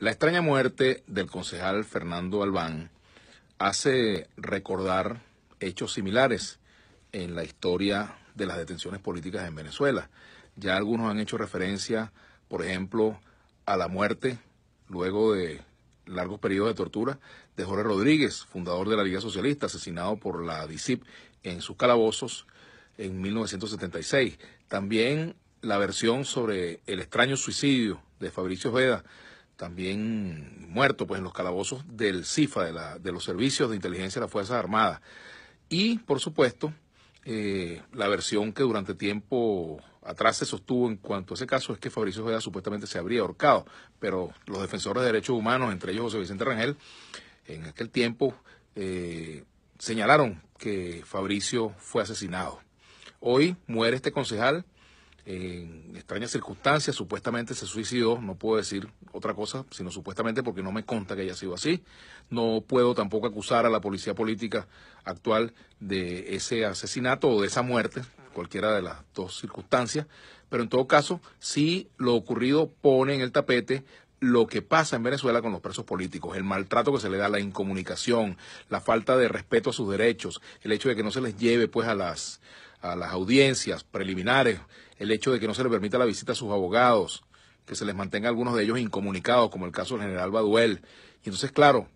La extraña muerte del concejal Fernando Albán hace recordar hechos similares en la historia de las detenciones políticas en Venezuela. Ya algunos han hecho referencia, por ejemplo, a la muerte, luego de largos periodos de tortura, de Jorge Rodríguez, fundador de la Liga Socialista, asesinado por la DICIP en sus calabozos en 1976. También la versión sobre el extraño suicidio de Fabricio Veda, también muerto pues, en los calabozos del CIFA, de, los servicios de inteligencia de las Fuerzas Armadas. Y, por supuesto, eh, la versión que durante tiempo atrás se sostuvo en cuanto a ese caso es que Fabricio Ojeda supuestamente se habría ahorcado, pero los defensores de derechos humanos, entre ellos José Vicente Rangel, en aquel tiempo eh, señalaron que Fabricio fue asesinado. Hoy muere este concejal en extrañas circunstancias, supuestamente se suicidó, no puedo decir otra cosa, sino supuestamente porque no me consta que haya sido así. No puedo tampoco acusar a la policía política actual de ese asesinato o de esa muerte, cualquiera de las dos circunstancias, pero en todo caso, sí lo ocurrido pone en el tapete lo que pasa en Venezuela con los presos políticos, el maltrato que se le da, la incomunicación, la falta de respeto a sus derechos, el hecho de que no se les lleve pues a las a las audiencias preliminares, el hecho de que no se le permita la visita a sus abogados, que se les mantenga algunos de ellos incomunicados, como el caso del general Baduel. Y entonces, claro,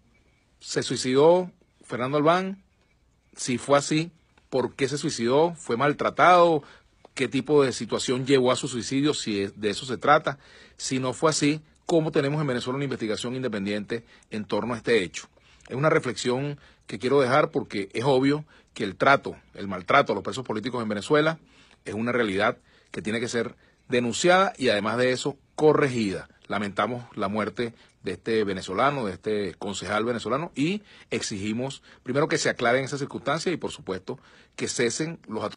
se suicidó Fernando Albán, si fue así, ¿por qué se suicidó? ¿Fue maltratado? ¿Qué tipo de situación llevó a su suicidio? Si de eso se trata. Si no fue así, ¿cómo tenemos en Venezuela una investigación independiente en torno a este hecho? Es una reflexión que quiero dejar porque es obvio que el trato, el maltrato a los presos políticos en Venezuela es una realidad que tiene que ser denunciada y además de eso corregida. Lamentamos la muerte de este venezolano, de este concejal venezolano y exigimos primero que se aclaren esas circunstancias y por supuesto que cesen los